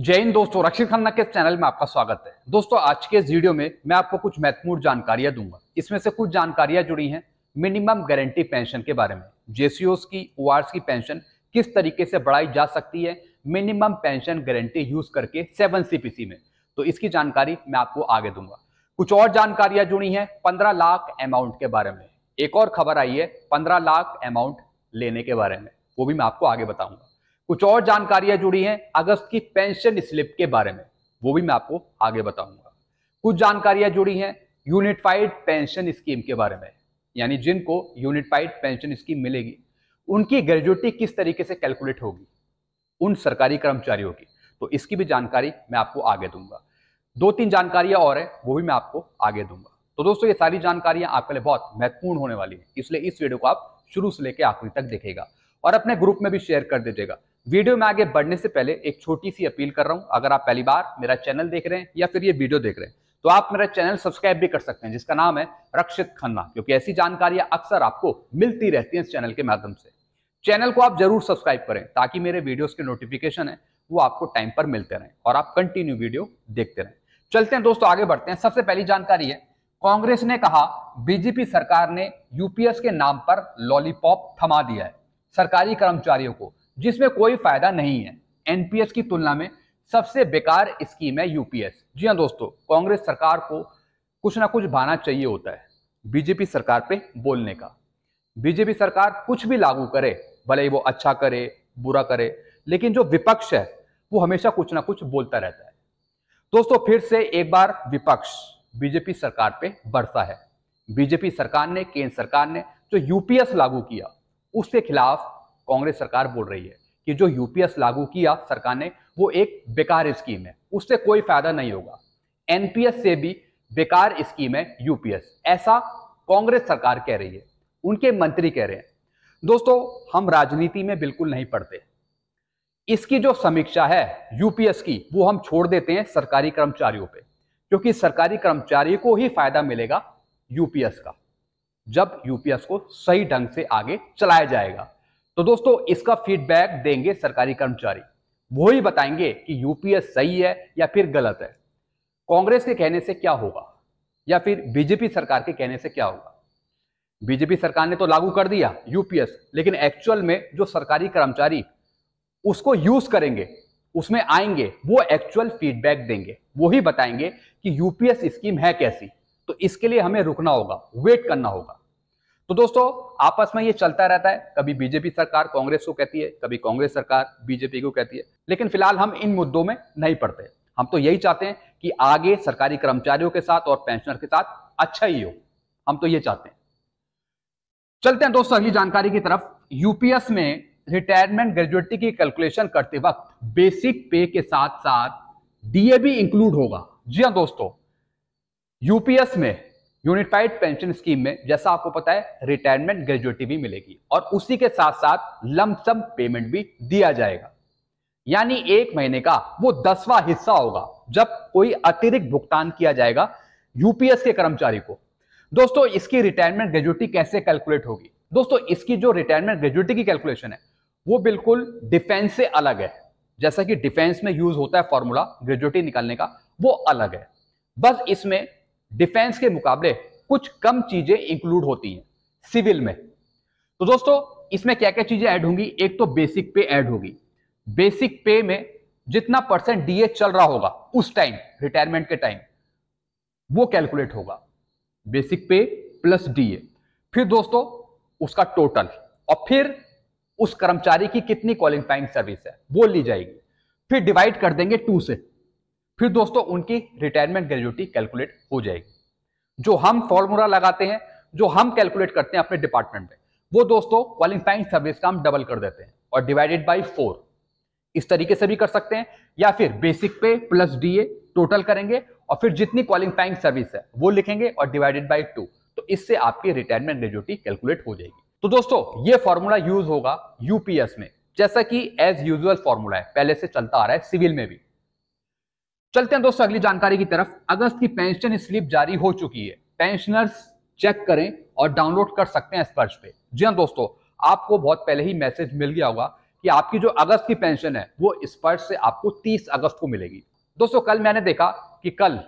जय हिंद दोस्तों रक्षित खन्ना के चैनल में आपका स्वागत है दोस्तों आज के इस वीडियो में मैं आपको कुछ महत्वपूर्ण जानकारियां दूंगा इसमें से कुछ जानकारियां जुड़ी हैं मिनिमम गारंटी पेंशन के बारे में जेसीओ की ओ की पेंशन किस तरीके से बढ़ाई जा सकती है मिनिमम पेंशन गारंटी यूज करके सेवन सी में तो इसकी जानकारी मैं आपको आगे दूंगा कुछ और जानकारियां जुड़ी हैं पंद्रह लाख अमाउंट के बारे में एक और खबर आई है पंद्रह लाख अमाउंट लेने के बारे में वो भी मैं आपको आगे बताऊंगा कुछ और जानकारियां जुड़ी हैं अगस्त की पेंशन स्लिप के बारे में वो भी मैं आपको आगे बताऊंगा कुछ जानकारियां जुड़ी हैं यूनिफाइड पेंशन स्कीम के बारे में यानी जिनको यूनिफाइड पेंशन स्कीम मिलेगी उनकी ग्रेजुएटी किस तरीके से कैलकुलेट होगी उन सरकारी कर्मचारियों की तो इसकी भी जानकारी मैं आपको आगे दूंगा दो तीन जानकारियां और है वो भी मैं आपको आगे दूंगा तो दोस्तों ये सारी जानकारियां आपके लिए बहुत महत्वपूर्ण होने वाली है इसलिए इस वीडियो को आप शुरू से लेकर आखिरी तक देखेगा और अपने ग्रुप में भी शेयर कर दीजिएगा वीडियो में आगे बढ़ने से पहले एक छोटी सी अपील कर रहा हूं अगर आप पहली बार मेरा चैनल देख रहे हैं या फिर ये वीडियो देख रहे हैं तो आप मेरा चैनल सब्सक्राइब भी कर सकते हैं जिसका नाम है रक्षित खन्ना क्योंकि ऐसी जानकारियां अक्सर आपको मिलती रहती हैं इस चैनल के माध्यम से चैनल को आप जरूर सब्सक्राइब करें ताकि मेरे वीडियोस के नोटिफिकेशन है वो आपको टाइम पर मिलते रहें और आप कंटिन्यू वीडियो देखते रहें चलते हैं दोस्तों आगे बढ़ते हैं सबसे पहली जानकारी है कांग्रेस ने कहा बीजेपी सरकार ने यूपीएस के नाम पर लॉलीपॉप थमा दिया है सरकारी कर्मचारियों को जिसमें कोई फायदा नहीं है एनपीएस की तुलना में सबसे बेकार स्कीम है यूपीएस जी हाँ दोस्तों कांग्रेस सरकार को कुछ ना कुछ भाना चाहिए होता है बीजेपी सरकार पे बोलने का बीजेपी सरकार कुछ भी लागू करे भले ही वो अच्छा करे बुरा करे लेकिन जो विपक्ष है वो हमेशा कुछ ना कुछ बोलता रहता है दोस्तों फिर से एक बार विपक्ष बीजेपी सरकार पे बरसा है बीजेपी सरकार ने केंद्र सरकार ने जो यूपीएस लागू किया उसके खिलाफ कांग्रेस सरकार बोल रही है कि जो यूपीएस लागू किया सरकार ने वो एक बेकार स्कीम है उससे कोई फायदा नहीं होगा एनपीएस से भी बेकार स्कीम है यूपीएस ऐसा कांग्रेस सरकार कह रही है उनके मंत्री कह रहे हैं दोस्तों हम राजनीति में बिल्कुल नहीं पढ़ते इसकी जो समीक्षा है यूपीएस की वो हम छोड़ देते हैं सरकारी कर्मचारियों पे क्योंकि सरकारी कर्मचारी को ही फायदा मिलेगा यूपीएस का जब यूपीएस को सही ढंग से आगे चलाया जाएगा तो दोस्तों इसका फीडबैक देंगे सरकारी कर्मचारी वो ही बताएंगे कि यूपीएस सही है या फिर गलत है कांग्रेस के कहने से क्या होगा या फिर बीजेपी सरकार के कहने से क्या होगा बीजेपी सरकार ने तो लागू कर दिया यूपीएस लेकिन एक्चुअल में जो सरकारी कर्मचारी उसको यूज करेंगे उसमें आएंगे वो एक्चुअल फीडबैक देंगे वो ही बताएंगे कि यूपीएस स्कीम है कैसी तो इसके लिए हमें रुकना होगा वेट करना होगा तो दोस्तों आपस में ये चलता रहता है कभी बीजेपी सरकार कांग्रेस को कहती है कभी कांग्रेस सरकार बीजेपी को कहती है लेकिन फिलहाल हम इन मुद्दों में नहीं पड़ते हम तो यही चाहते हैं कि आगे सरकारी कर्मचारियों के साथ और पेंशनर के साथ अच्छा ही हो हम तो ये चाहते हैं चलते हैं दोस्तों अगली जानकारी की तरफ यूपीएस में रिटायरमेंट ग्रेजुएटी की कैलकुलेशन करते वक्त बेसिक पे के साथ साथ डीए भी इंक्लूड होगा जी हाँ दोस्तों यूपीएस में यूनिफाइड पेंशन स्कीम में जैसा आपको पता है रिटायरमेंट ग्रेजुएटी भी मिलेगी और उसी के साथ साथ लमसम पेमेंट भी दिया जाएगा यानी एक महीने का वो दसवां हिस्सा होगा जब कोई अतिरिक्त भुगतान किया जाएगा यूपीएस के कर्मचारी को दोस्तों इसकी रिटायरमेंट ग्रेजुएटी कैसे कैलकुलेट होगी दोस्तों इसकी जो रिटायरमेंट ग्रेजुएटी की कैलकुलेशन है वो बिल्कुल डिफेंस से अलग है जैसा कि डिफेंस में यूज होता है फॉर्मूला ग्रेजुएटी निकालने का वो अलग है बस इसमें डिफेंस के मुकाबले कुछ कम चीजें इंक्लूड होती हैं सिविल में तो दोस्तों इसमें क्या क्या चीजें ऐड होंगी एक तो बेसिक पे ऐड होगी बेसिक पे में जितना परसेंट डीए चल रहा होगा उस टाइम रिटायरमेंट के टाइम वो कैलकुलेट होगा बेसिक पे प्लस डीए फिर दोस्तों उसका टोटल और फिर उस कर्मचारी की कितनी क्वालिफाइंग सर्विस है वो ली जाएगी फिर डिवाइड कर देंगे टू से फिर दोस्तों उनकी रिटायरमेंट ग्रेजुटी कैलकुलेट हो जाएगी जो हम फॉर्मूला लगाते हैं जो हम कैलकुलेट करते हैं अपने डिपार्टमेंट में वो दोस्तों क्वालिफाइंग सर्विस का हम डबल कर देते हैं और डिवाइडेड बाई फोर इस तरीके से भी कर सकते हैं या फिर basic pay plus DA total करेंगे और फिर जितनी क्वालिफाइंग सर्विस है वो लिखेंगे और डिवाइडेड बाई टू तो इससे आपकी रिटायरमेंट ग्रेजुटी कैलकुलेट हो जाएगी तो दोस्तों ये फॉर्मूला यूज होगा यूपीएस में जैसा कि एज यूजुअल फॉर्मूला है पहले से चलता आ रहा है सिविल में भी चलते हैं दोस्तों अगली जानकारी की तरफ अगस्त की पेंशन स्लिप जारी हो चुकी है पेंशनर्स चेक करें और डाउनलोड कर सकते हैं स्पर्श पे जी हाँ दोस्तों आपको बहुत पहले ही मैसेज मिल गया होगा कि आपकी जो अगस्त की पेंशन है वो स्पर्श से आपको 30 अगस्त को मिलेगी दोस्तों कल मैंने देखा कि कल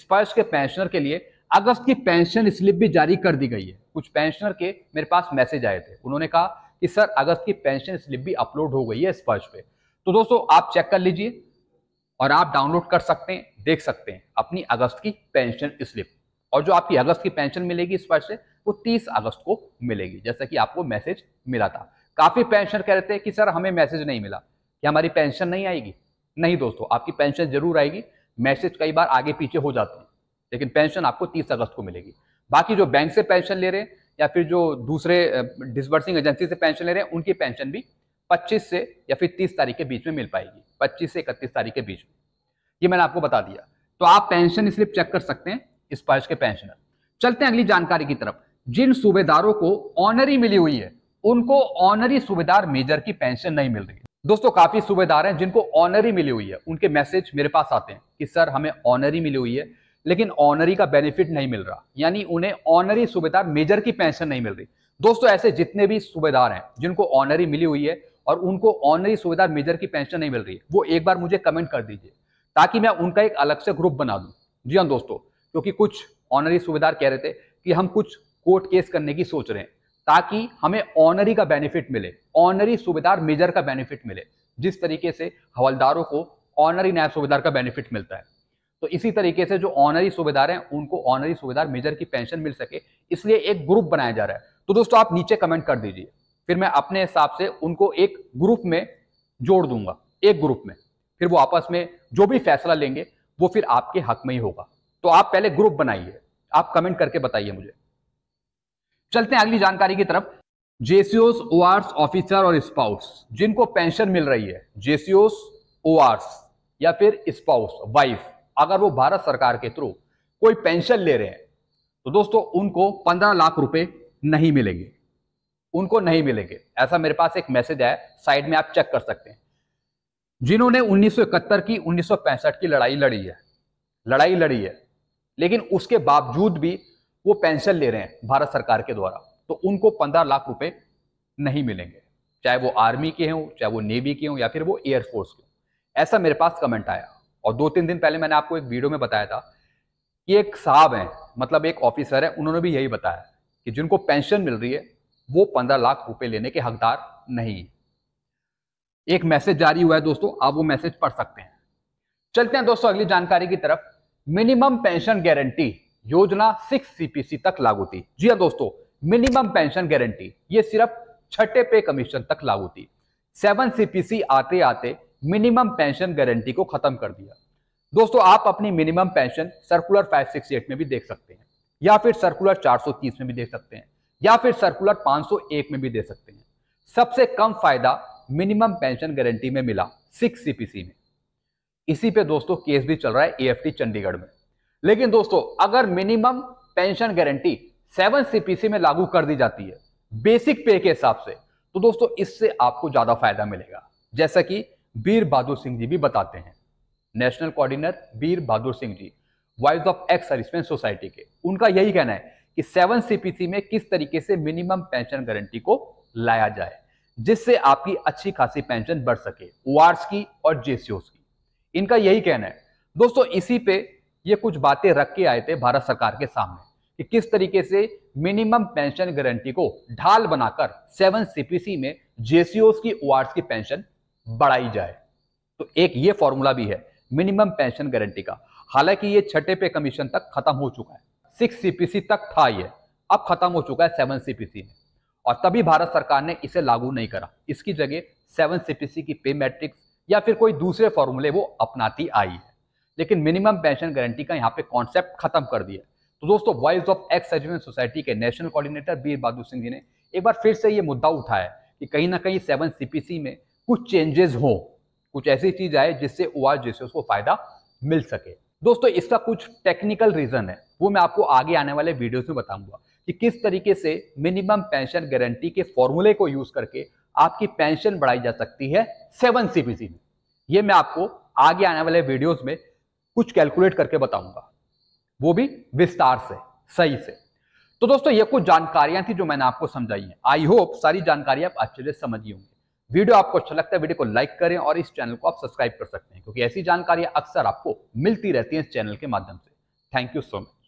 स्पर्श के पेंशनर के लिए अगस्त की पेंशन स्लिप भी जारी कर दी गई है कुछ पेंशनर के मेरे पास मैसेज आए थे उन्होंने कहा कि सर अगस्त की पेंशन स्लिप भी अपलोड हो गई है स्पर्श पे तो दोस्तों आप चेक कर लीजिए और आप डाउनलोड कर सकते हैं देख सकते हैं अपनी अगस्त की पेंशन स्लिप और जो आपकी अगस्त की पेंशन मिलेगी इस वर्ष से वो 30 अगस्त को मिलेगी जैसा कि आपको मैसेज मिला था काफ़ी पेंशनर कह रहे थे कि सर हमें मैसेज नहीं मिला कि हमारी पेंशन नहीं आएगी नहीं दोस्तों आपकी पेंशन जरूर आएगी मैसेज कई बार आगे पीछे हो जाते हैं लेकिन पेंशन आपको तीस अगस्त को मिलेगी बाकी जो बैंक से पेंशन ले रहे हैं या फिर जो दूसरे डिसबर्सिंग एजेंसी से पेंशन ले रहे हैं उनकी पेंशन भी पच्चीस से या फिर तीस तारीख के बीच में मिल पाएगी पच्चीस से इकतीस तारीख के बीच में ये मैंने आपको बता दिया तो आप पेंशन स्लिप चेक कर सकते हैं इस वर्ष के पेंशनर चलते हैं अगली जानकारी की तरफ जिन सूबेदारों को ऑनरी मिली हुई है उनको ऑनरी सूबेदार मेजर की पेंशन नहीं मिल रही दोस्तों काफी सूबेदार हैं जिनको ऑनरी मिली हुई है उनके मैसेज मेरे पास आते हैं कि सर हमें ऑनरी मिली हुई है लेकिन ऑनरी का बेनिफिट नहीं मिल रहा यानी उन्हें ऑनरी सूबेदार मेजर की पेंशन नहीं मिल रही दोस्तों ऐसे जितने भी सूबेदार हैं जिनको ऑनरी मिली हुई है और उनको ऑनरी सुविधा मेजर की पेंशन नहीं मिल रही है वो एक बार मुझे कमेंट कर दीजिए ताकि मैं उनका एक अलग से ग्रुप बना दूँ जी हाँ दोस्तों क्योंकि कुछ ऑनरी सुबेदार कह रहे थे कि हम कुछ कोर्ट केस करने की सोच रहे हैं ताकि हमें ऑनरी का बेनिफिट मिले ऑनरी सुविधा मेजर का बेनिफिट मिले जिस तरीके से हवलदारों को ऑनरी नायब सुविधा का बेनिफिट मिलता है तो इसी तरीके से जो ऑनरी सुविधा हैं उनको ऑनरी सुविधा मेजर की पेंशन मिल सके इसलिए एक ग्रुप बनाया जा रहा है तो दोस्तों आप नीचे कमेंट कर दीजिए फिर मैं अपने हिसाब से उनको एक ग्रुप में जोड़ दूंगा एक ग्रुप में फिर वो आपस में जो भी फैसला लेंगे वो फिर आपके हक में ही होगा तो आप पहले ग्रुप बनाइए आप कमेंट करके बताइए मुझे चलते हैं अगली जानकारी की तरफ जेसीओस ओ ऑफिसर और स्पाउस जिनको पेंशन मिल रही है जेसीओस ओ या फिर स्पाउस वाइफ अगर वो भारत सरकार के थ्रू कोई पेंशन ले रहे हैं तो दोस्तों उनको पंद्रह लाख रुपए नहीं मिलेंगे उनको नहीं मिलेंगे ऐसा मेरे पास एक मैसेज है साइड में आप चेक कर सकते हैं जिन्होंने उन्नीस की उन्नीस की लड़ाई लड़ी है लड़ाई लड़ी है लेकिन उसके बावजूद भी वो पेंशन ले रहे हैं भारत सरकार के द्वारा तो उनको पंद्रह लाख रुपए नहीं मिलेंगे चाहे वो आर्मी के हों चाहे वो नेवी के हों या फिर वो एयरफोर्स के हों ऐसा मेरे पास कमेंट आया और दो तीन दिन पहले मैंने आपको एक वीडियो में बताया था कि एक साहब हैं मतलब एक ऑफिसर है उन्होंने भी यही बताया कि जिनको पेंशन मिल रही है वो पंद्रह लाख रुपए लेने के हकदार नहीं एक मैसेज जारी हुआ है दोस्तों आप वो मैसेज पढ़ सकते हैं चलते हैं दोस्तों अगली जानकारी की तरफ मिनिमम पेंशन गारंटी योजना सिक्स सीपीसी तक लागू थी जी हाँ दोस्तों मिनिमम पेंशन गारंटी ये सिर्फ छठे पे कमीशन तक लागू थी सेवन सीपीसी आते आते मिनिमम पेंशन गारंटी को खत्म कर दिया दोस्तों आप अपनी मिनिमम पेंशन सर्कुलर 568 में भी देख सकते हैं या फिर सर्कुलर 430 में भी देख सकते हैं या फिर सर्कुलर 501 में भी दे सकते हैं सबसे कम फायदा मिनिमम पेंशन गारंटी में मिला सिक्स सीपीसी में इसी पे दोस्तों केस भी चल रहा है एएफटी चंडीगढ़ में लेकिन दोस्तों अगर minimum pension guarantee seven CPC में लागू कर दी जाती है बेसिक पे के हिसाब से तो दोस्तों इससे आपको ज्यादा फायदा मिलेगा जैसा कि वीर बहादुर सिंह जी भी बताते हैं national coordinator Veer Bahadur Singh ji wife of ex serviceman society के उनका यही कहना है कि सेवन सीपीसी में किस तरीके से मिनिमम पेंशन गारंटी को लाया जाए जिससे आपकी अच्छी खासी पेंशन बढ़ सके वार्स की और जेसीओस की इनका यही कहना है दोस्तों इसी पे ये कुछ बातें रख के आए थे भारत सरकार के सामने कि किस तरीके से मिनिमम पेंशन गारंटी को ढाल बनाकर सेवन सीपीसी में जेसीओस की वार्ड्स की पेंशन बढ़ाई जाए तो एक ये फॉर्मूला भी है मिनिमम पेंशन गारंटी का हालांकि ये छठे पे कमीशन तक खत्म हो चुका है सिक्स सीपीसी तक था ये अब खत्म हो चुका है सेवन सीपीसी में और तभी भारत सरकार ने इसे लागू नहीं करा इसकी जगह सेवन सीपीसी की पे मैट्रिक्स या फिर कोई दूसरे फॉर्मूले वो अपनाती आई है लेकिन मिनिमम पेंशन गारंटी का यहाँ पे कॉन्सेप्ट खत्म कर दिया तो दोस्तों voice of ex surgical society के नेशनल कोऑर्डिनेटर बीर बहादुर सिंह जी ने एक बार फिर से ये मुद्दा उठाया कि कहीं ना कहीं सेवन सीपीसी में कुछ चेंजेस हों कुछ ऐसी चीज आए जिससे ओ आर को फायदा मिल सके दोस्तों इसका कुछ टेक्निकल रीजन है वो मैं आपको आगे आने वाले वीडियोस में बताऊंगा कि किस तरीके से मिनिमम पेंशन गारंटी के फॉर्मूले को यूज करके आपकी पेंशन बढ़ाई जा सकती है सेवन सीबीसी में ये मैं आपको आगे आने वाले वीडियोस में कुछ कैलकुलेट करके बताऊंगा वो भी विस्तार से सही से तो दोस्तों ये कुछ जानकारियां थी जो मैंने आपको समझाई है आई होप सारी जानकारी आप अच्छे से समझिए होंगे वीडियो आपको अच्छा लगता है वीडियो को लाइक करें और इस चैनल को आप सब्सक्राइब कर सकते हैं क्योंकि ऐसी जानकारियां अक्सर आपको मिलती रहती हैं इस चैनल के माध्यम से थैंक यू सो मच